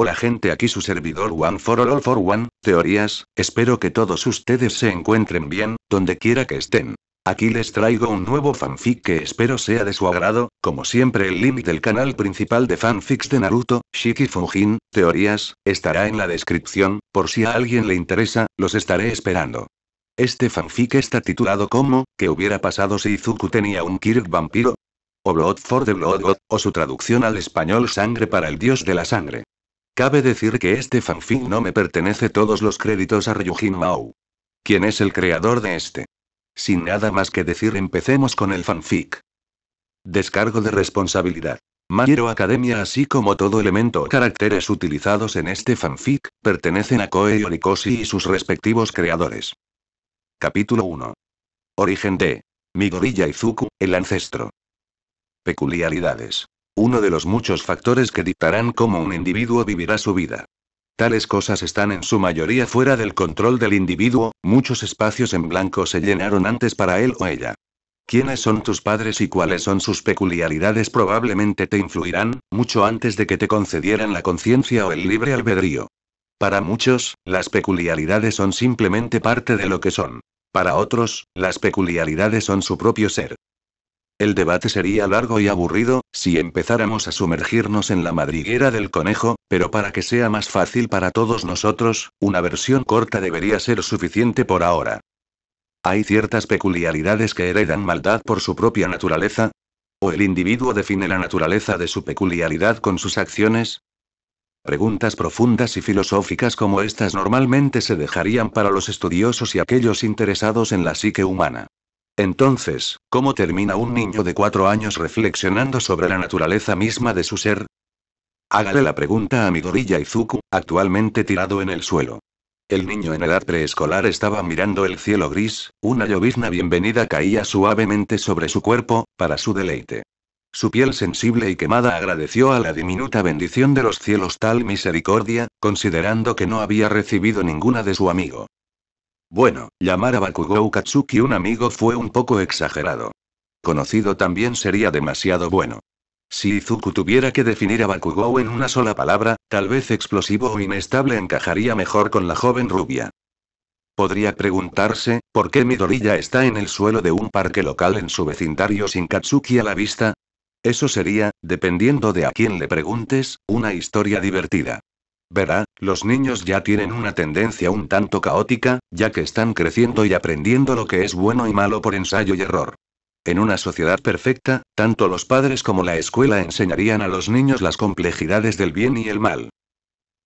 Hola gente aquí su servidor One for All, for One, teorías, espero que todos ustedes se encuentren bien, donde quiera que estén. Aquí les traigo un nuevo fanfic que espero sea de su agrado, como siempre el link del canal principal de fanfics de Naruto, Shiki Fujin, teorías, estará en la descripción, por si a alguien le interesa, los estaré esperando. Este fanfic está titulado como, ¿qué hubiera pasado si Izuku tenía un Kirk vampiro? O Blood for the Blood God, o su traducción al español sangre para el dios de la sangre. Cabe decir que este fanfic no me pertenece todos los créditos a Ryujin Mao. ¿Quién es el creador de este? Sin nada más que decir, empecemos con el fanfic. Descargo de responsabilidad. Mayero Academia así como todo elemento o caracteres utilizados en este fanfic, pertenecen a Koei Orikoshi y sus respectivos creadores. Capítulo 1. Origen de Migorilla Izuku, el ancestro. Peculiaridades uno de los muchos factores que dictarán cómo un individuo vivirá su vida. Tales cosas están en su mayoría fuera del control del individuo, muchos espacios en blanco se llenaron antes para él o ella. Quiénes son tus padres y cuáles son sus peculiaridades probablemente te influirán, mucho antes de que te concedieran la conciencia o el libre albedrío. Para muchos, las peculiaridades son simplemente parte de lo que son. Para otros, las peculiaridades son su propio ser. El debate sería largo y aburrido, si empezáramos a sumergirnos en la madriguera del conejo, pero para que sea más fácil para todos nosotros, una versión corta debería ser suficiente por ahora. Hay ciertas peculiaridades que heredan maldad por su propia naturaleza. ¿O el individuo define la naturaleza de su peculiaridad con sus acciones? Preguntas profundas y filosóficas como estas normalmente se dejarían para los estudiosos y aquellos interesados en la psique humana. Entonces, ¿cómo termina un niño de cuatro años reflexionando sobre la naturaleza misma de su ser? Hágale la pregunta a Midoriya Izuku, actualmente tirado en el suelo. El niño en edad preescolar estaba mirando el cielo gris, una llovizna bienvenida caía suavemente sobre su cuerpo, para su deleite. Su piel sensible y quemada agradeció a la diminuta bendición de los cielos tal misericordia, considerando que no había recibido ninguna de su amigo. Bueno, llamar a Bakugou Katsuki un amigo fue un poco exagerado. Conocido también sería demasiado bueno. Si Izuku tuviera que definir a Bakugou en una sola palabra, tal vez explosivo o inestable encajaría mejor con la joven rubia. Podría preguntarse, ¿por qué Midoriya está en el suelo de un parque local en su vecindario sin Katsuki a la vista? Eso sería, dependiendo de a quién le preguntes, una historia divertida. Verá, los niños ya tienen una tendencia un tanto caótica, ya que están creciendo y aprendiendo lo que es bueno y malo por ensayo y error. En una sociedad perfecta, tanto los padres como la escuela enseñarían a los niños las complejidades del bien y el mal.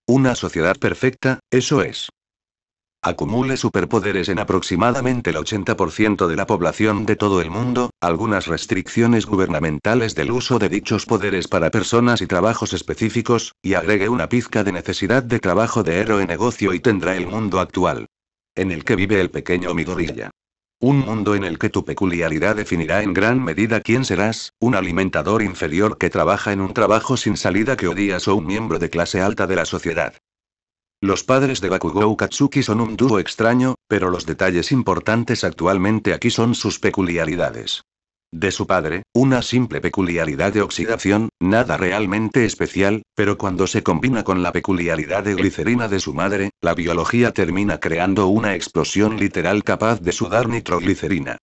Una sociedad perfecta, eso es acumule superpoderes en aproximadamente el 80% de la población de todo el mundo, algunas restricciones gubernamentales del uso de dichos poderes para personas y trabajos específicos, y agregue una pizca de necesidad de trabajo de héroe negocio y tendrá el mundo actual. En el que vive el pequeño Midorilla. Un mundo en el que tu peculiaridad definirá en gran medida quién serás, un alimentador inferior que trabaja en un trabajo sin salida que odias o un miembro de clase alta de la sociedad. Los padres de Bakugou Katsuki son un dúo extraño, pero los detalles importantes actualmente aquí son sus peculiaridades. De su padre, una simple peculiaridad de oxidación, nada realmente especial, pero cuando se combina con la peculiaridad de glicerina de su madre, la biología termina creando una explosión literal capaz de sudar nitroglicerina.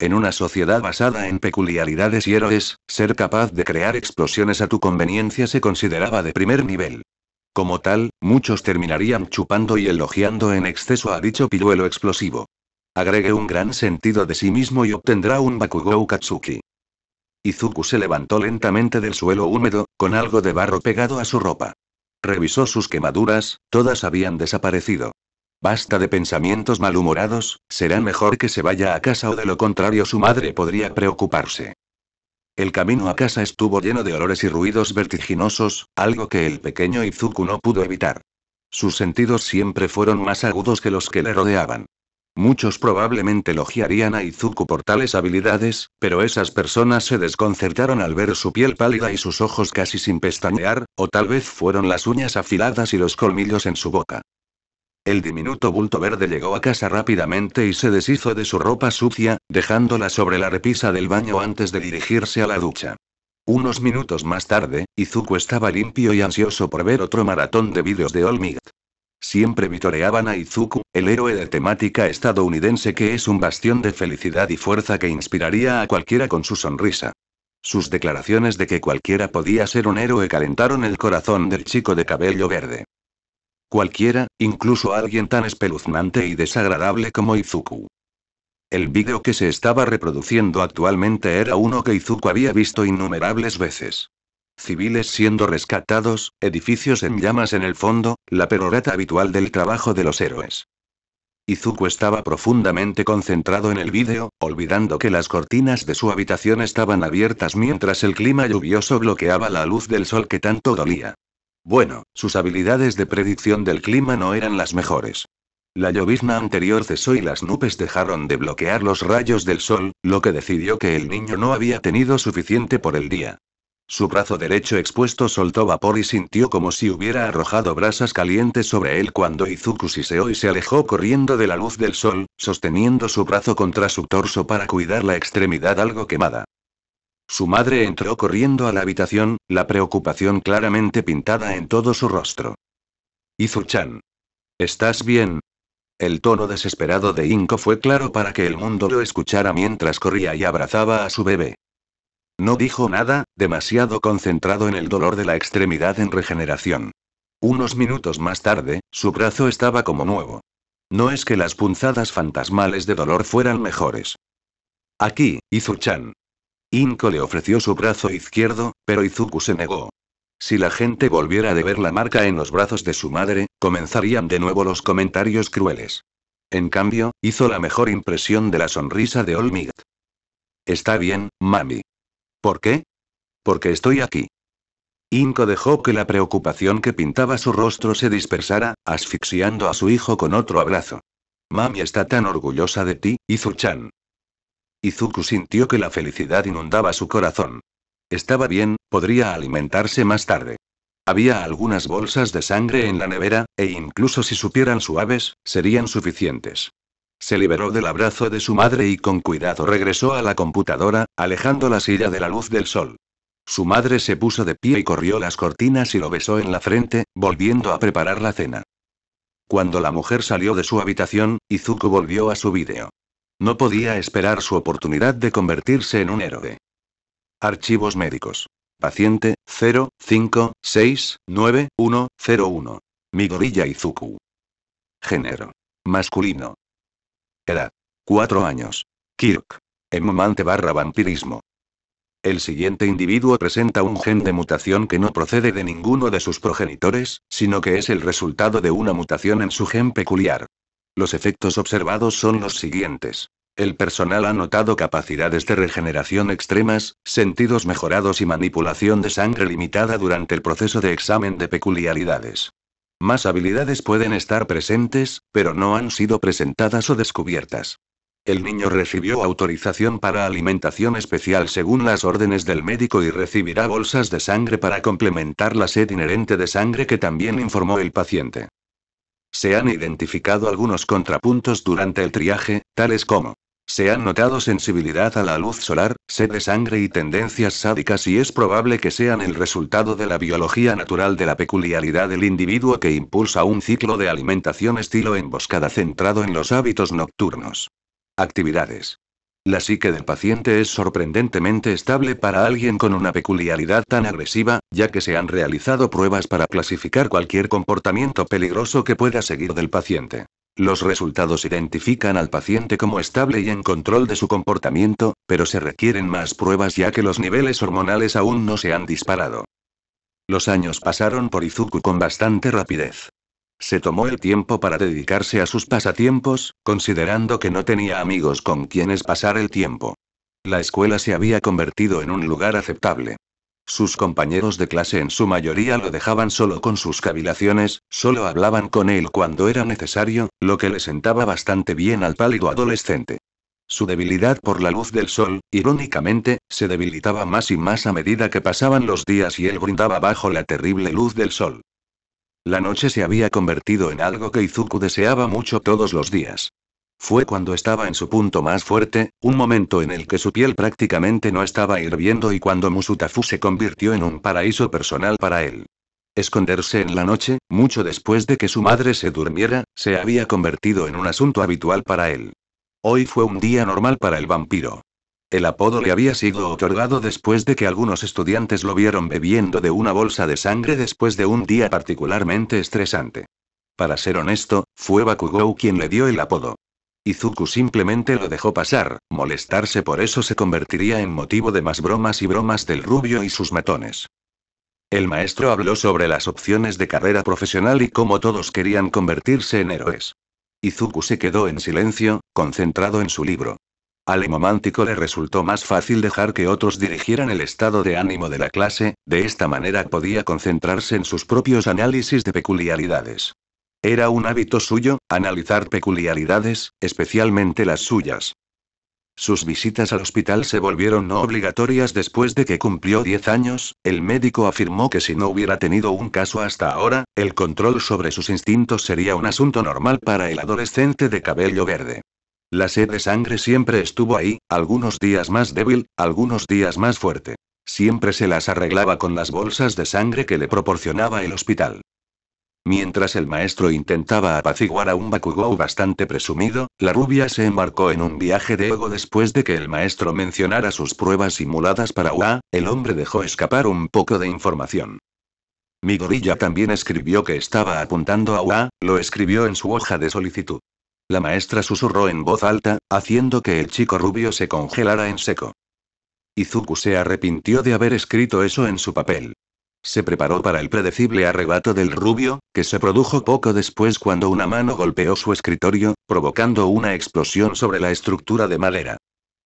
En una sociedad basada en peculiaridades y héroes, ser capaz de crear explosiones a tu conveniencia se consideraba de primer nivel. Como tal, muchos terminarían chupando y elogiando en exceso a dicho pilluelo explosivo. Agregue un gran sentido de sí mismo y obtendrá un Bakugou Katsuki. Izuku se levantó lentamente del suelo húmedo, con algo de barro pegado a su ropa. Revisó sus quemaduras, todas habían desaparecido. Basta de pensamientos malhumorados, será mejor que se vaya a casa o de lo contrario su madre podría preocuparse. El camino a casa estuvo lleno de olores y ruidos vertiginosos, algo que el pequeño Izuku no pudo evitar. Sus sentidos siempre fueron más agudos que los que le rodeaban. Muchos probablemente elogiarían a Izuku por tales habilidades, pero esas personas se desconcertaron al ver su piel pálida y sus ojos casi sin pestañear, o tal vez fueron las uñas afiladas y los colmillos en su boca. El diminuto bulto verde llegó a casa rápidamente y se deshizo de su ropa sucia, dejándola sobre la repisa del baño antes de dirigirse a la ducha. Unos minutos más tarde, Izuku estaba limpio y ansioso por ver otro maratón de vídeos de Olmig. Siempre vitoreaban a Izuku, el héroe de temática estadounidense que es un bastión de felicidad y fuerza que inspiraría a cualquiera con su sonrisa. Sus declaraciones de que cualquiera podía ser un héroe calentaron el corazón del chico de cabello verde. Cualquiera, incluso alguien tan espeluznante y desagradable como Izuku. El vídeo que se estaba reproduciendo actualmente era uno que Izuku había visto innumerables veces. Civiles siendo rescatados, edificios en llamas en el fondo, la perorata habitual del trabajo de los héroes. Izuku estaba profundamente concentrado en el vídeo, olvidando que las cortinas de su habitación estaban abiertas mientras el clima lluvioso bloqueaba la luz del sol que tanto dolía. Bueno, sus habilidades de predicción del clima no eran las mejores. La llovizna anterior cesó y las nubes dejaron de bloquear los rayos del sol, lo que decidió que el niño no había tenido suficiente por el día. Su brazo derecho expuesto soltó vapor y sintió como si hubiera arrojado brasas calientes sobre él cuando Izuku siseó y se alejó corriendo de la luz del sol, sosteniendo su brazo contra su torso para cuidar la extremidad algo quemada. Su madre entró corriendo a la habitación, la preocupación claramente pintada en todo su rostro. Izu-chan. ¿Estás bien? El tono desesperado de Inko fue claro para que el mundo lo escuchara mientras corría y abrazaba a su bebé. No dijo nada, demasiado concentrado en el dolor de la extremidad en regeneración. Unos minutos más tarde, su brazo estaba como nuevo. No es que las punzadas fantasmales de dolor fueran mejores. Aquí, Izuchan. Inko le ofreció su brazo izquierdo, pero Izuku se negó. Si la gente volviera a ver la marca en los brazos de su madre, comenzarían de nuevo los comentarios crueles. En cambio, hizo la mejor impresión de la sonrisa de Olmigat. Está bien, mami. ¿Por qué? Porque estoy aquí. Inko dejó que la preocupación que pintaba su rostro se dispersara, asfixiando a su hijo con otro abrazo. Mami está tan orgullosa de ti, Izuchan. Izuku sintió que la felicidad inundaba su corazón. Estaba bien, podría alimentarse más tarde. Había algunas bolsas de sangre en la nevera, e incluso si supieran suaves, serían suficientes. Se liberó del abrazo de su madre y con cuidado regresó a la computadora, alejando la silla de la luz del sol. Su madre se puso de pie y corrió las cortinas y lo besó en la frente, volviendo a preparar la cena. Cuando la mujer salió de su habitación, Izuku volvió a su vídeo. No podía esperar su oportunidad de convertirse en un héroe. Archivos médicos. Paciente 0569101. Migorilla Izuku. Género. Masculino. Edad. 4 años. Kirk. Hemomante barra vampirismo. El siguiente individuo presenta un gen de mutación que no procede de ninguno de sus progenitores, sino que es el resultado de una mutación en su gen peculiar. Los efectos observados son los siguientes. El personal ha notado capacidades de regeneración extremas, sentidos mejorados y manipulación de sangre limitada durante el proceso de examen de peculiaridades. Más habilidades pueden estar presentes, pero no han sido presentadas o descubiertas. El niño recibió autorización para alimentación especial según las órdenes del médico y recibirá bolsas de sangre para complementar la sed inherente de sangre que también informó el paciente. Se han identificado algunos contrapuntos durante el triaje, tales como se han notado sensibilidad a la luz solar, sed de sangre y tendencias sádicas y es probable que sean el resultado de la biología natural de la peculiaridad del individuo que impulsa un ciclo de alimentación estilo emboscada centrado en los hábitos nocturnos. Actividades. La psique del paciente es sorprendentemente estable para alguien con una peculiaridad tan agresiva, ya que se han realizado pruebas para clasificar cualquier comportamiento peligroso que pueda seguir del paciente. Los resultados identifican al paciente como estable y en control de su comportamiento, pero se requieren más pruebas ya que los niveles hormonales aún no se han disparado. Los años pasaron por Izuku con bastante rapidez. Se tomó el tiempo para dedicarse a sus pasatiempos, considerando que no tenía amigos con quienes pasar el tiempo. La escuela se había convertido en un lugar aceptable. Sus compañeros de clase en su mayoría lo dejaban solo con sus cavilaciones, solo hablaban con él cuando era necesario, lo que le sentaba bastante bien al pálido adolescente. Su debilidad por la luz del sol, irónicamente, se debilitaba más y más a medida que pasaban los días y él brindaba bajo la terrible luz del sol. La noche se había convertido en algo que Izuku deseaba mucho todos los días. Fue cuando estaba en su punto más fuerte, un momento en el que su piel prácticamente no estaba hirviendo y cuando Musutafu se convirtió en un paraíso personal para él. Esconderse en la noche, mucho después de que su madre se durmiera, se había convertido en un asunto habitual para él. Hoy fue un día normal para el vampiro. El apodo le había sido otorgado después de que algunos estudiantes lo vieron bebiendo de una bolsa de sangre después de un día particularmente estresante. Para ser honesto, fue Bakugou quien le dio el apodo. Izuku simplemente lo dejó pasar, molestarse por eso se convertiría en motivo de más bromas y bromas del rubio y sus matones. El maestro habló sobre las opciones de carrera profesional y cómo todos querían convertirse en héroes. Izuku se quedó en silencio, concentrado en su libro. Al hemomántico le resultó más fácil dejar que otros dirigieran el estado de ánimo de la clase, de esta manera podía concentrarse en sus propios análisis de peculiaridades. Era un hábito suyo, analizar peculiaridades, especialmente las suyas. Sus visitas al hospital se volvieron no obligatorias después de que cumplió 10 años, el médico afirmó que si no hubiera tenido un caso hasta ahora, el control sobre sus instintos sería un asunto normal para el adolescente de cabello verde. La sed de sangre siempre estuvo ahí, algunos días más débil, algunos días más fuerte. Siempre se las arreglaba con las bolsas de sangre que le proporcionaba el hospital. Mientras el maestro intentaba apaciguar a un Bakugou bastante presumido, la rubia se embarcó en un viaje de ego después de que el maestro mencionara sus pruebas simuladas para UA, el hombre dejó escapar un poco de información. Migorilla también escribió que estaba apuntando a UA, lo escribió en su hoja de solicitud. La maestra susurró en voz alta, haciendo que el chico rubio se congelara en seco. Izuku se arrepintió de haber escrito eso en su papel. Se preparó para el predecible arrebato del rubio, que se produjo poco después cuando una mano golpeó su escritorio, provocando una explosión sobre la estructura de madera.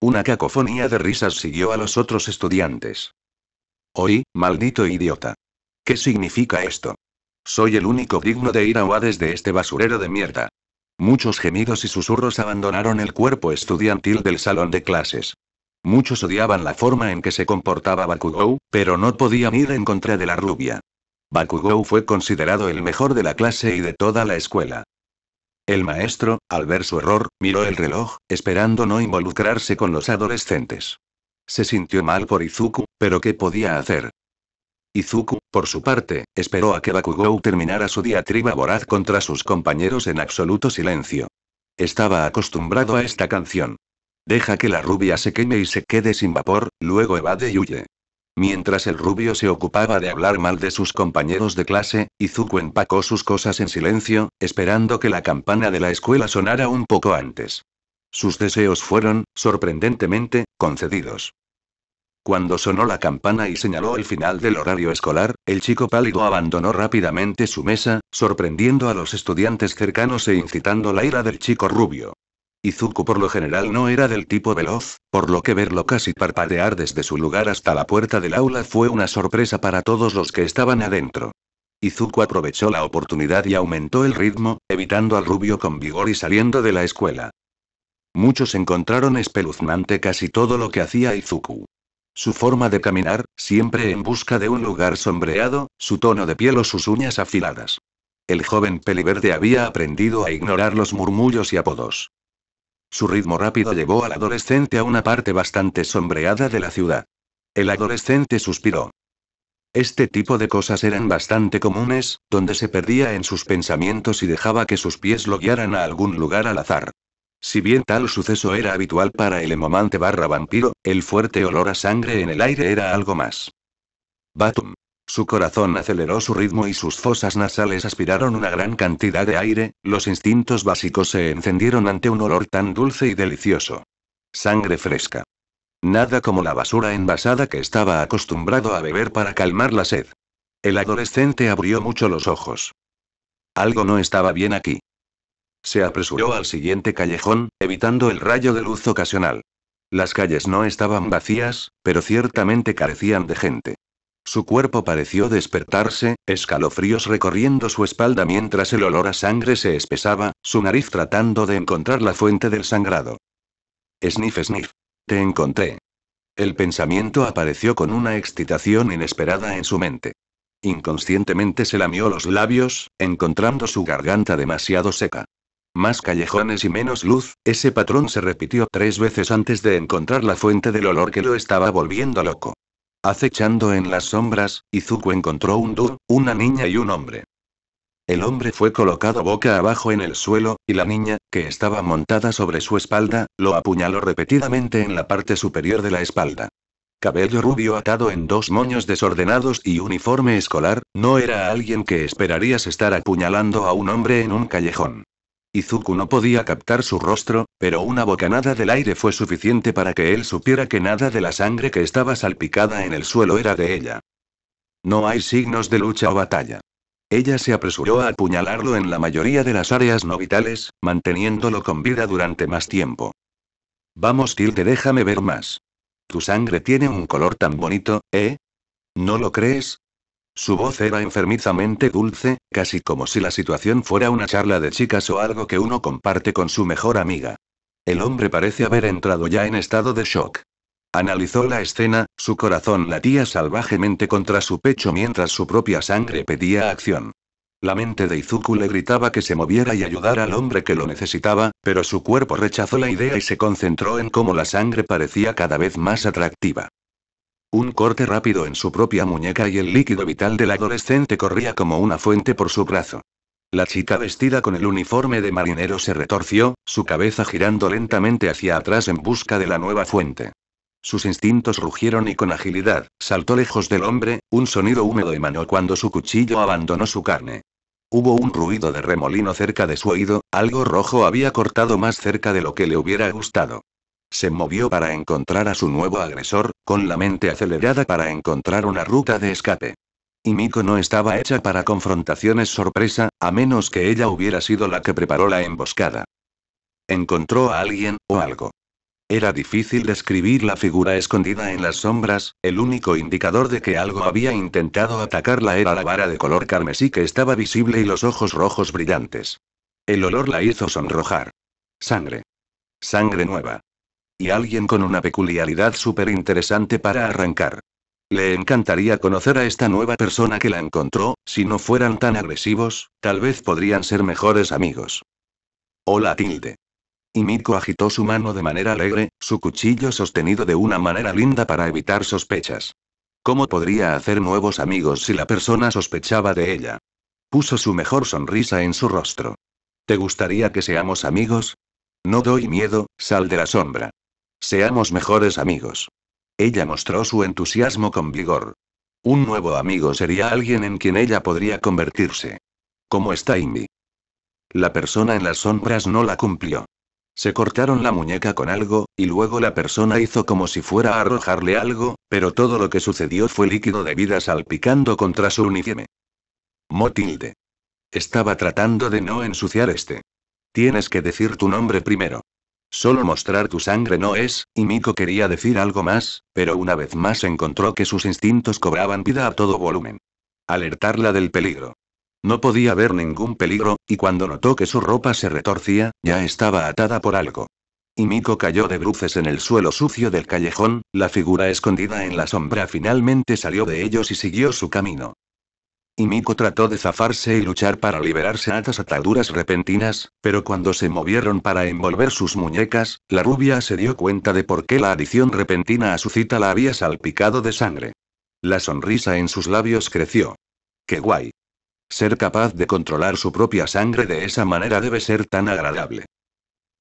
Una cacofonía de risas siguió a los otros estudiantes. Oí, maldito idiota. ¿Qué significa esto? Soy el único digno de ir a uades de este basurero de mierda. Muchos gemidos y susurros abandonaron el cuerpo estudiantil del salón de clases. Muchos odiaban la forma en que se comportaba Bakugou, pero no podían ir en contra de la rubia. Bakugou fue considerado el mejor de la clase y de toda la escuela. El maestro, al ver su error, miró el reloj, esperando no involucrarse con los adolescentes. Se sintió mal por Izuku, pero ¿qué podía hacer? Izuku, por su parte, esperó a que Bakugou terminara su diatriba voraz contra sus compañeros en absoluto silencio. Estaba acostumbrado a esta canción. Deja que la rubia se queme y se quede sin vapor, luego evade y huye. Mientras el rubio se ocupaba de hablar mal de sus compañeros de clase, Izuku empacó sus cosas en silencio, esperando que la campana de la escuela sonara un poco antes. Sus deseos fueron, sorprendentemente, concedidos. Cuando sonó la campana y señaló el final del horario escolar, el chico pálido abandonó rápidamente su mesa, sorprendiendo a los estudiantes cercanos e incitando la ira del chico rubio. Izuku por lo general no era del tipo veloz, por lo que verlo casi parpadear desde su lugar hasta la puerta del aula fue una sorpresa para todos los que estaban adentro. Izuku aprovechó la oportunidad y aumentó el ritmo, evitando al rubio con vigor y saliendo de la escuela. Muchos encontraron espeluznante casi todo lo que hacía Izuku. Su forma de caminar, siempre en busca de un lugar sombreado, su tono de piel o sus uñas afiladas. El joven peliverde había aprendido a ignorar los murmullos y apodos. Su ritmo rápido llevó al adolescente a una parte bastante sombreada de la ciudad. El adolescente suspiró. Este tipo de cosas eran bastante comunes, donde se perdía en sus pensamientos y dejaba que sus pies lo guiaran a algún lugar al azar. Si bien tal suceso era habitual para el emomante barra vampiro, el fuerte olor a sangre en el aire era algo más. Batum. Su corazón aceleró su ritmo y sus fosas nasales aspiraron una gran cantidad de aire, los instintos básicos se encendieron ante un olor tan dulce y delicioso. Sangre fresca. Nada como la basura envasada que estaba acostumbrado a beber para calmar la sed. El adolescente abrió mucho los ojos. Algo no estaba bien aquí. Se apresuró al siguiente callejón, evitando el rayo de luz ocasional. Las calles no estaban vacías, pero ciertamente carecían de gente. Su cuerpo pareció despertarse, escalofríos recorriendo su espalda mientras el olor a sangre se espesaba, su nariz tratando de encontrar la fuente del sangrado. Sniff, sniff. Te encontré. El pensamiento apareció con una excitación inesperada en su mente. Inconscientemente se lamió los labios, encontrando su garganta demasiado seca. Más callejones y menos luz, ese patrón se repitió tres veces antes de encontrar la fuente del olor que lo estaba volviendo loco. Acechando en las sombras, Izuku encontró un dúo, una niña y un hombre. El hombre fue colocado boca abajo en el suelo, y la niña, que estaba montada sobre su espalda, lo apuñaló repetidamente en la parte superior de la espalda. Cabello rubio atado en dos moños desordenados y uniforme escolar, no era alguien que esperarías estar apuñalando a un hombre en un callejón. Izuku no podía captar su rostro, pero una bocanada del aire fue suficiente para que él supiera que nada de la sangre que estaba salpicada en el suelo era de ella. No hay signos de lucha o batalla. Ella se apresuró a apuñalarlo en la mayoría de las áreas no vitales, manteniéndolo con vida durante más tiempo. Vamos, Tilde, déjame ver más. Tu sangre tiene un color tan bonito, ¿eh? ¿No lo crees? Su voz era enfermizamente dulce, casi como si la situación fuera una charla de chicas o algo que uno comparte con su mejor amiga. El hombre parece haber entrado ya en estado de shock. Analizó la escena, su corazón latía salvajemente contra su pecho mientras su propia sangre pedía acción. La mente de Izuku le gritaba que se moviera y ayudara al hombre que lo necesitaba, pero su cuerpo rechazó la idea y se concentró en cómo la sangre parecía cada vez más atractiva. Un corte rápido en su propia muñeca y el líquido vital del adolescente corría como una fuente por su brazo. La chica vestida con el uniforme de marinero se retorció, su cabeza girando lentamente hacia atrás en busca de la nueva fuente. Sus instintos rugieron y con agilidad, saltó lejos del hombre, un sonido húmedo emanó cuando su cuchillo abandonó su carne. Hubo un ruido de remolino cerca de su oído, algo rojo había cortado más cerca de lo que le hubiera gustado se movió para encontrar a su nuevo agresor, con la mente acelerada para encontrar una ruta de escape. Y Miko no estaba hecha para confrontaciones sorpresa, a menos que ella hubiera sido la que preparó la emboscada. Encontró a alguien, o algo. Era difícil describir la figura escondida en las sombras, el único indicador de que algo había intentado atacarla era la vara de color carmesí que estaba visible y los ojos rojos brillantes. El olor la hizo sonrojar. Sangre. Sangre nueva. Y alguien con una peculiaridad súper interesante para arrancar. Le encantaría conocer a esta nueva persona que la encontró, si no fueran tan agresivos, tal vez podrían ser mejores amigos. Hola Tilde. Y Miko agitó su mano de manera alegre, su cuchillo sostenido de una manera linda para evitar sospechas. ¿Cómo podría hacer nuevos amigos si la persona sospechaba de ella? Puso su mejor sonrisa en su rostro. ¿Te gustaría que seamos amigos? No doy miedo, sal de la sombra. Seamos mejores amigos. Ella mostró su entusiasmo con vigor. Un nuevo amigo sería alguien en quien ella podría convertirse. Como está Amy. La persona en las sombras no la cumplió. Se cortaron la muñeca con algo, y luego la persona hizo como si fuera a arrojarle algo, pero todo lo que sucedió fue líquido de vida salpicando contra su uniforme. Motilde. Estaba tratando de no ensuciar este. Tienes que decir tu nombre primero. Solo mostrar tu sangre no es, y Miko quería decir algo más, pero una vez más encontró que sus instintos cobraban vida a todo volumen. Alertarla del peligro. No podía ver ningún peligro, y cuando notó que su ropa se retorcía, ya estaba atada por algo. Y Miko cayó de bruces en el suelo sucio del callejón, la figura escondida en la sombra finalmente salió de ellos y siguió su camino. Y Miko trató de zafarse y luchar para liberarse de las ataduras repentinas, pero cuando se movieron para envolver sus muñecas, la rubia se dio cuenta de por qué la adición repentina a su cita la había salpicado de sangre. La sonrisa en sus labios creció. ¡Qué guay! Ser capaz de controlar su propia sangre de esa manera debe ser tan agradable.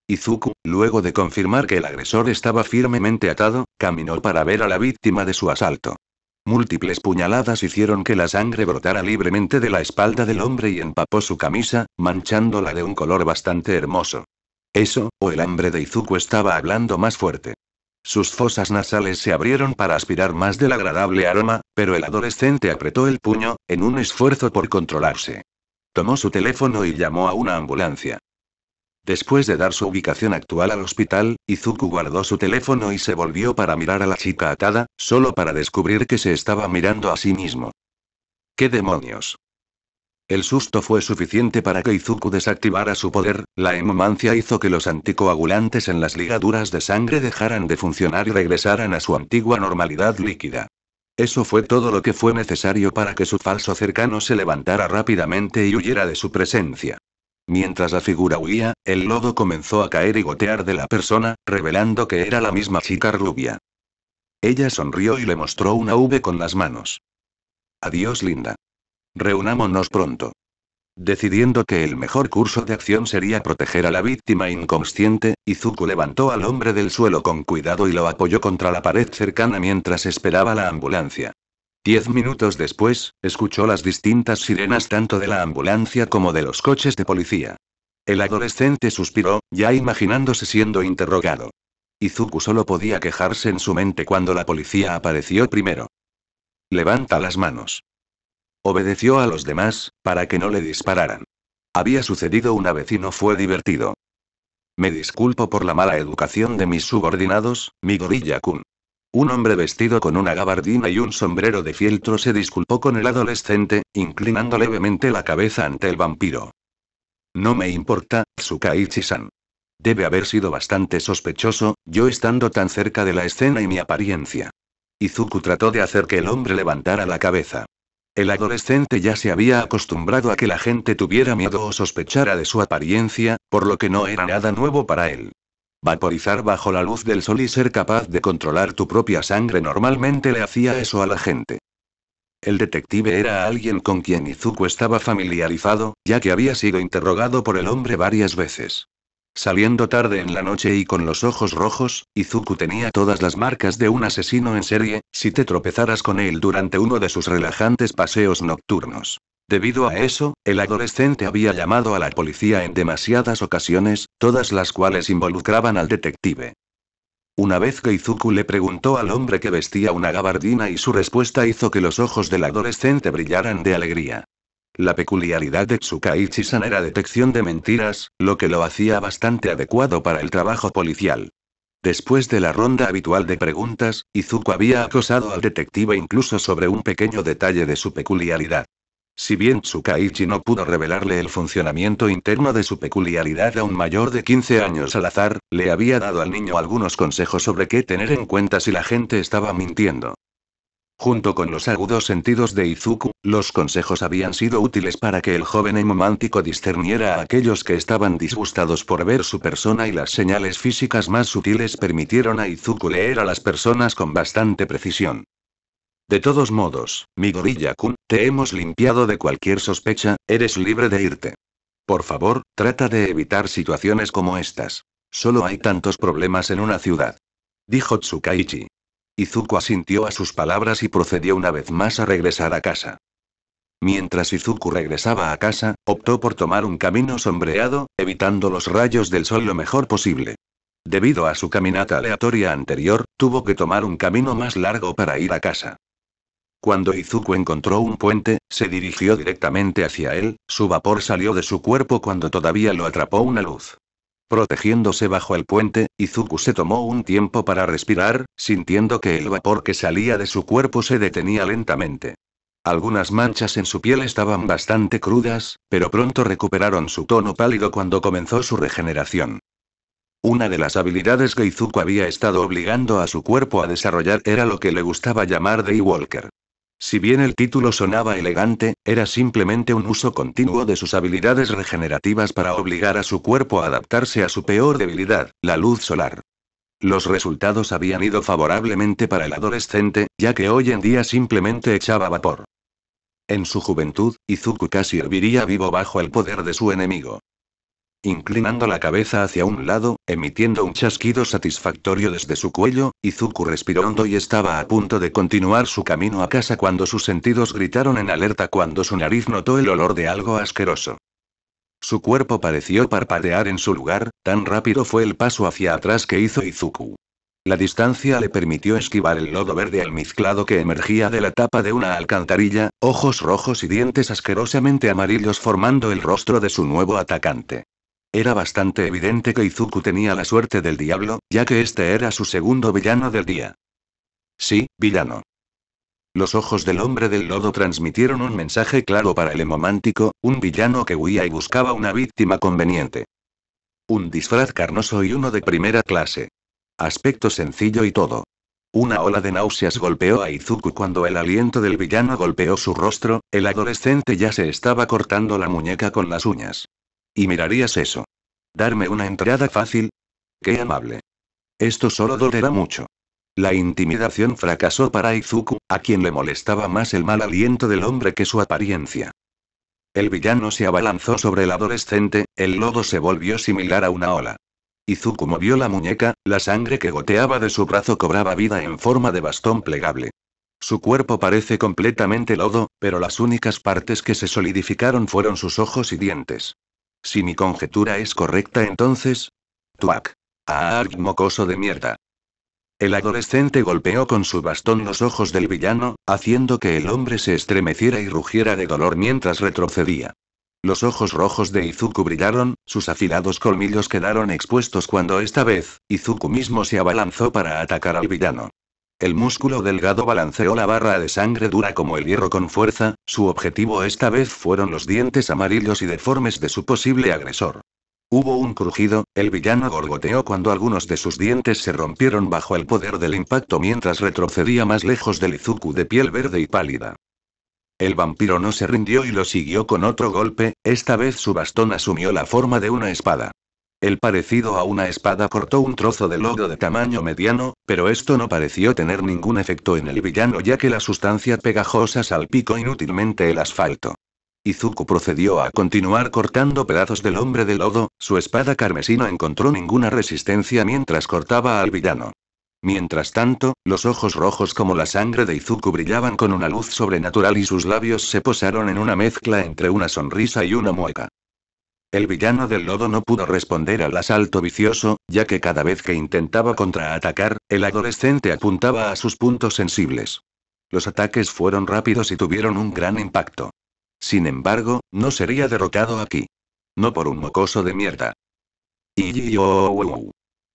Izuku, luego de confirmar que el agresor estaba firmemente atado, caminó para ver a la víctima de su asalto. Múltiples puñaladas hicieron que la sangre brotara libremente de la espalda del hombre y empapó su camisa, manchándola de un color bastante hermoso. Eso, o el hambre de Izuku estaba hablando más fuerte. Sus fosas nasales se abrieron para aspirar más del agradable aroma, pero el adolescente apretó el puño, en un esfuerzo por controlarse. Tomó su teléfono y llamó a una ambulancia. Después de dar su ubicación actual al hospital, Izuku guardó su teléfono y se volvió para mirar a la chica atada, solo para descubrir que se estaba mirando a sí mismo. ¿Qué demonios? El susto fue suficiente para que Izuku desactivara su poder, la hemomancia hizo que los anticoagulantes en las ligaduras de sangre dejaran de funcionar y regresaran a su antigua normalidad líquida. Eso fue todo lo que fue necesario para que su falso cercano se levantara rápidamente y huyera de su presencia. Mientras la figura huía, el lodo comenzó a caer y gotear de la persona, revelando que era la misma chica rubia. Ella sonrió y le mostró una V con las manos. Adiós, linda. Reunámonos pronto. Decidiendo que el mejor curso de acción sería proteger a la víctima inconsciente, Izuku levantó al hombre del suelo con cuidado y lo apoyó contra la pared cercana mientras esperaba la ambulancia. Diez minutos después, escuchó las distintas sirenas tanto de la ambulancia como de los coches de policía. El adolescente suspiró, ya imaginándose siendo interrogado. Izuku solo podía quejarse en su mente cuando la policía apareció primero. Levanta las manos. Obedeció a los demás, para que no le dispararan. Había sucedido una vez y no fue divertido. Me disculpo por la mala educación de mis subordinados, mi gorilla kun. Un hombre vestido con una gabardina y un sombrero de fieltro se disculpó con el adolescente, inclinando levemente la cabeza ante el vampiro. No me importa, Tsukaichi-san. Debe haber sido bastante sospechoso, yo estando tan cerca de la escena y mi apariencia. Izuku trató de hacer que el hombre levantara la cabeza. El adolescente ya se había acostumbrado a que la gente tuviera miedo o sospechara de su apariencia, por lo que no era nada nuevo para él. Vaporizar bajo la luz del sol y ser capaz de controlar tu propia sangre normalmente le hacía eso a la gente. El detective era alguien con quien Izuku estaba familiarizado, ya que había sido interrogado por el hombre varias veces. Saliendo tarde en la noche y con los ojos rojos, Izuku tenía todas las marcas de un asesino en serie, si te tropezaras con él durante uno de sus relajantes paseos nocturnos. Debido a eso, el adolescente había llamado a la policía en demasiadas ocasiones, todas las cuales involucraban al detective. Una vez que Izuku le preguntó al hombre que vestía una gabardina y su respuesta hizo que los ojos del adolescente brillaran de alegría. La peculiaridad de Tsukaichi-san era detección de mentiras, lo que lo hacía bastante adecuado para el trabajo policial. Después de la ronda habitual de preguntas, Izuku había acosado al detective incluso sobre un pequeño detalle de su peculiaridad. Si bien Tsukaichi no pudo revelarle el funcionamiento interno de su peculiaridad a un mayor de 15 años al azar, le había dado al niño algunos consejos sobre qué tener en cuenta si la gente estaba mintiendo. Junto con los agudos sentidos de Izuku, los consejos habían sido útiles para que el joven emomántico discerniera a aquellos que estaban disgustados por ver su persona y las señales físicas más sutiles permitieron a Izuku leer a las personas con bastante precisión. De todos modos, mi gorilla-kun, te hemos limpiado de cualquier sospecha, eres libre de irte. Por favor, trata de evitar situaciones como estas. Solo hay tantos problemas en una ciudad. Dijo Tsukaichi. Izuku asintió a sus palabras y procedió una vez más a regresar a casa. Mientras Izuku regresaba a casa, optó por tomar un camino sombreado, evitando los rayos del sol lo mejor posible. Debido a su caminata aleatoria anterior, tuvo que tomar un camino más largo para ir a casa. Cuando Izuku encontró un puente, se dirigió directamente hacia él, su vapor salió de su cuerpo cuando todavía lo atrapó una luz. Protegiéndose bajo el puente, Izuku se tomó un tiempo para respirar, sintiendo que el vapor que salía de su cuerpo se detenía lentamente. Algunas manchas en su piel estaban bastante crudas, pero pronto recuperaron su tono pálido cuando comenzó su regeneración. Una de las habilidades que Izuku había estado obligando a su cuerpo a desarrollar era lo que le gustaba llamar Daywalker. Si bien el título sonaba elegante, era simplemente un uso continuo de sus habilidades regenerativas para obligar a su cuerpo a adaptarse a su peor debilidad, la luz solar. Los resultados habían ido favorablemente para el adolescente, ya que hoy en día simplemente echaba vapor. En su juventud, Izuku casi herviría vivo bajo el poder de su enemigo. Inclinando la cabeza hacia un lado, emitiendo un chasquido satisfactorio desde su cuello, Izuku respiró hondo y estaba a punto de continuar su camino a casa cuando sus sentidos gritaron en alerta cuando su nariz notó el olor de algo asqueroso. Su cuerpo pareció parpadear en su lugar, tan rápido fue el paso hacia atrás que hizo Izuku. La distancia le permitió esquivar el lodo verde almizclado que emergía de la tapa de una alcantarilla, ojos rojos y dientes asquerosamente amarillos formando el rostro de su nuevo atacante. Era bastante evidente que Izuku tenía la suerte del diablo, ya que este era su segundo villano del día. Sí, villano. Los ojos del hombre del lodo transmitieron un mensaje claro para el hemomántico, un villano que huía y buscaba una víctima conveniente. Un disfraz carnoso y uno de primera clase. Aspecto sencillo y todo. Una ola de náuseas golpeó a Izuku cuando el aliento del villano golpeó su rostro, el adolescente ya se estaba cortando la muñeca con las uñas. Y mirarías eso. Darme una entrada fácil. Qué amable. Esto solo dolerá mucho. La intimidación fracasó para Izuku, a quien le molestaba más el mal aliento del hombre que su apariencia. El villano se abalanzó sobre el adolescente, el lodo se volvió similar a una ola. Izuku movió la muñeca, la sangre que goteaba de su brazo cobraba vida en forma de bastón plegable. Su cuerpo parece completamente lodo, pero las únicas partes que se solidificaron fueron sus ojos y dientes. Si mi conjetura es correcta entonces... Tuac. Ah, mocoso de mierda. El adolescente golpeó con su bastón los ojos del villano, haciendo que el hombre se estremeciera y rugiera de dolor mientras retrocedía. Los ojos rojos de Izuku brillaron, sus afilados colmillos quedaron expuestos cuando esta vez, Izuku mismo se abalanzó para atacar al villano. El músculo delgado balanceó la barra de sangre dura como el hierro con fuerza, su objetivo esta vez fueron los dientes amarillos y deformes de su posible agresor. Hubo un crujido, el villano gorgoteó cuando algunos de sus dientes se rompieron bajo el poder del impacto mientras retrocedía más lejos del Izuku de piel verde y pálida. El vampiro no se rindió y lo siguió con otro golpe, esta vez su bastón asumió la forma de una espada. El parecido a una espada cortó un trozo de lodo de tamaño mediano, pero esto no pareció tener ningún efecto en el villano ya que la sustancia pegajosa salpicó inútilmente el asfalto. Izuku procedió a continuar cortando pedazos del hombre de lodo, su espada carmesina no encontró ninguna resistencia mientras cortaba al villano. Mientras tanto, los ojos rojos como la sangre de Izuku brillaban con una luz sobrenatural y sus labios se posaron en una mezcla entre una sonrisa y una mueca. El villano del lodo no pudo responder al asalto vicioso, ya que cada vez que intentaba contraatacar, el adolescente apuntaba a sus puntos sensibles. Los ataques fueron rápidos y tuvieron un gran impacto. Sin embargo, no sería derrotado aquí. No por un mocoso de mierda. Y oh, oh, oh.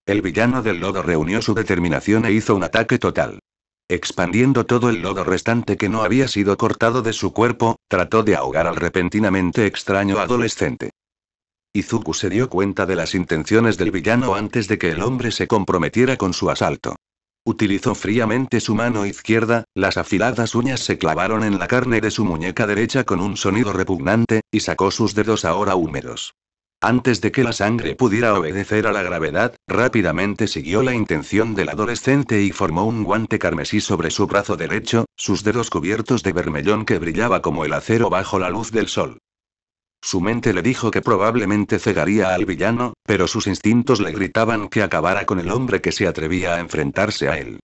el villano del lodo reunió su determinación e hizo un ataque total. Expandiendo todo el lodo restante que no había sido cortado de su cuerpo, trató de ahogar al repentinamente extraño adolescente. Izuku se dio cuenta de las intenciones del villano antes de que el hombre se comprometiera con su asalto. Utilizó fríamente su mano izquierda, las afiladas uñas se clavaron en la carne de su muñeca derecha con un sonido repugnante, y sacó sus dedos ahora húmedos. Antes de que la sangre pudiera obedecer a la gravedad, rápidamente siguió la intención del adolescente y formó un guante carmesí sobre su brazo derecho, sus dedos cubiertos de vermellón que brillaba como el acero bajo la luz del sol. Su mente le dijo que probablemente cegaría al villano, pero sus instintos le gritaban que acabara con el hombre que se atrevía a enfrentarse a él.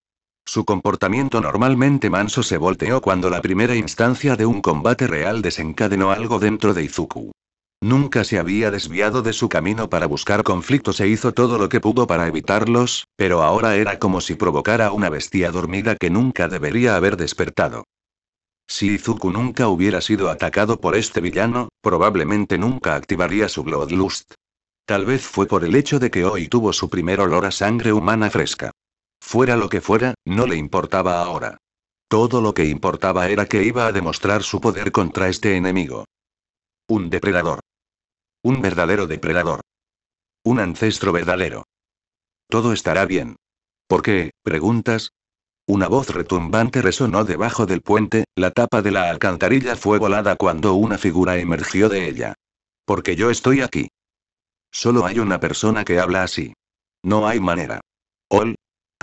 Su comportamiento normalmente manso se volteó cuando la primera instancia de un combate real desencadenó algo dentro de Izuku. Nunca se había desviado de su camino para buscar conflictos e hizo todo lo que pudo para evitarlos, pero ahora era como si provocara una bestia dormida que nunca debería haber despertado. Si Izuku nunca hubiera sido atacado por este villano, probablemente nunca activaría su Bloodlust. Tal vez fue por el hecho de que hoy tuvo su primer olor a sangre humana fresca. Fuera lo que fuera, no le importaba ahora. Todo lo que importaba era que iba a demostrar su poder contra este enemigo. Un depredador. Un verdadero depredador. Un ancestro verdadero. Todo estará bien. ¿Por qué? Preguntas, una voz retumbante resonó debajo del puente, la tapa de la alcantarilla fue volada cuando una figura emergió de ella. Porque yo estoy aquí. Solo hay una persona que habla así. No hay manera. Ol,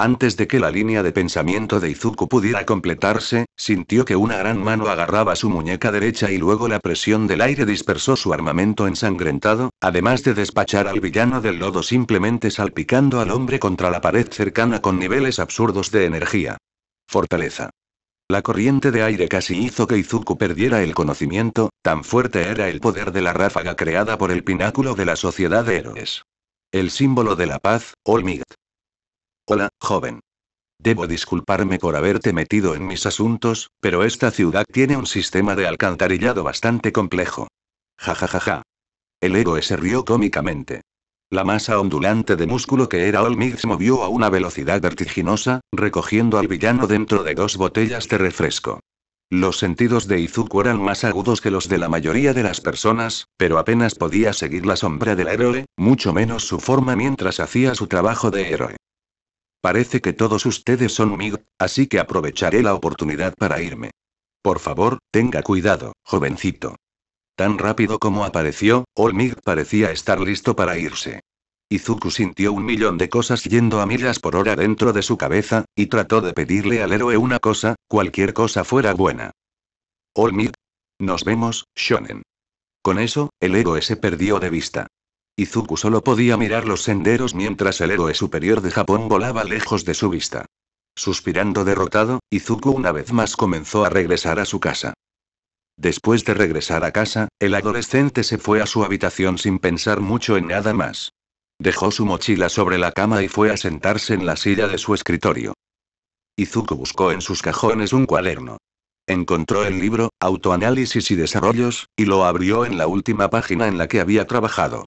antes de que la línea de pensamiento de Izuku pudiera completarse, sintió que una gran mano agarraba su muñeca derecha y luego la presión del aire dispersó su armamento ensangrentado, además de despachar al villano del lodo simplemente salpicando al hombre contra la pared cercana con niveles absurdos de energía. Fortaleza. La corriente de aire casi hizo que Izuku perdiera el conocimiento, tan fuerte era el poder de la ráfaga creada por el pináculo de la sociedad de héroes. El símbolo de la paz, Olmigat. Hola, joven. Debo disculparme por haberte metido en mis asuntos, pero esta ciudad tiene un sistema de alcantarillado bastante complejo. Ja ja ja El héroe se rió cómicamente. La masa ondulante de músculo que era All se movió a una velocidad vertiginosa, recogiendo al villano dentro de dos botellas de refresco. Los sentidos de Izuku eran más agudos que los de la mayoría de las personas, pero apenas podía seguir la sombra del héroe, mucho menos su forma mientras hacía su trabajo de héroe. Parece que todos ustedes son Mig, así que aprovecharé la oportunidad para irme. Por favor, tenga cuidado, jovencito. Tan rápido como apareció, Olmig parecía estar listo para irse. Izuku sintió un millón de cosas yendo a millas por hora dentro de su cabeza, y trató de pedirle al héroe una cosa, cualquier cosa fuera buena. Olmig. Nos vemos, Shonen. Con eso, el héroe se perdió de vista. Izuku solo podía mirar los senderos mientras el héroe superior de Japón volaba lejos de su vista. Suspirando derrotado, Izuku una vez más comenzó a regresar a su casa. Después de regresar a casa, el adolescente se fue a su habitación sin pensar mucho en nada más. Dejó su mochila sobre la cama y fue a sentarse en la silla de su escritorio. Izuku buscó en sus cajones un cuaderno. Encontró el libro, Autoanálisis y Desarrollos, y lo abrió en la última página en la que había trabajado.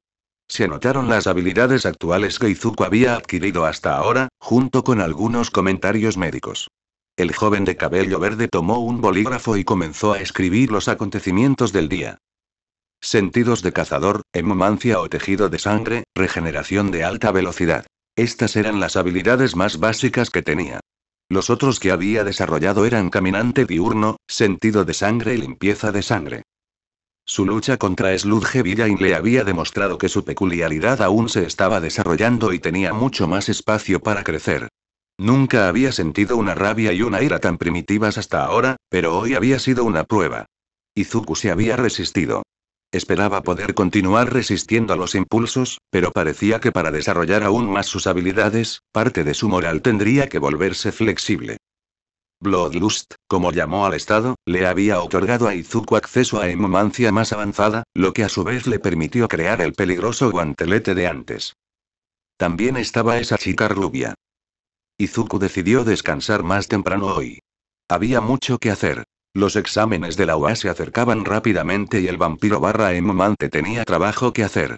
Se notaron las habilidades actuales que Izuku había adquirido hasta ahora, junto con algunos comentarios médicos. El joven de cabello verde tomó un bolígrafo y comenzó a escribir los acontecimientos del día. Sentidos de cazador, hemomancia o tejido de sangre, regeneración de alta velocidad. Estas eran las habilidades más básicas que tenía. Los otros que había desarrollado eran caminante diurno, sentido de sangre y limpieza de sangre. Su lucha contra Sludge Villain le había demostrado que su peculiaridad aún se estaba desarrollando y tenía mucho más espacio para crecer. Nunca había sentido una rabia y una ira tan primitivas hasta ahora, pero hoy había sido una prueba. Izuku se había resistido. Esperaba poder continuar resistiendo a los impulsos, pero parecía que para desarrollar aún más sus habilidades, parte de su moral tendría que volverse flexible. Bloodlust, como llamó al Estado, le había otorgado a Izuku acceso a hemomancia más avanzada, lo que a su vez le permitió crear el peligroso guantelete de antes. También estaba esa chica rubia. Izuku decidió descansar más temprano hoy. Había mucho que hacer. Los exámenes de la UA se acercaban rápidamente y el vampiro barra emumante tenía trabajo que hacer.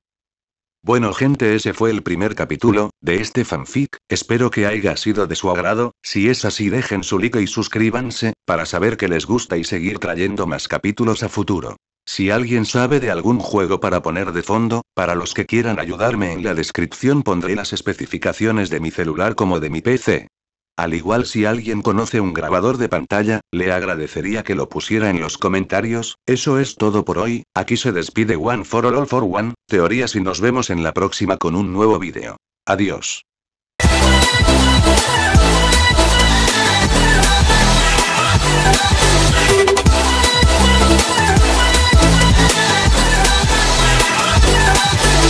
Bueno gente, ese fue el primer capítulo, de este fanfic, espero que haya sido de su agrado, si es así dejen su like y suscríbanse, para saber que les gusta y seguir trayendo más capítulos a futuro. Si alguien sabe de algún juego para poner de fondo, para los que quieran ayudarme en la descripción pondré las especificaciones de mi celular como de mi PC. Al igual si alguien conoce un grabador de pantalla, le agradecería que lo pusiera en los comentarios, eso es todo por hoy, aquí se despide One for All for One, teorías y nos vemos en la próxima con un nuevo vídeo. Adiós.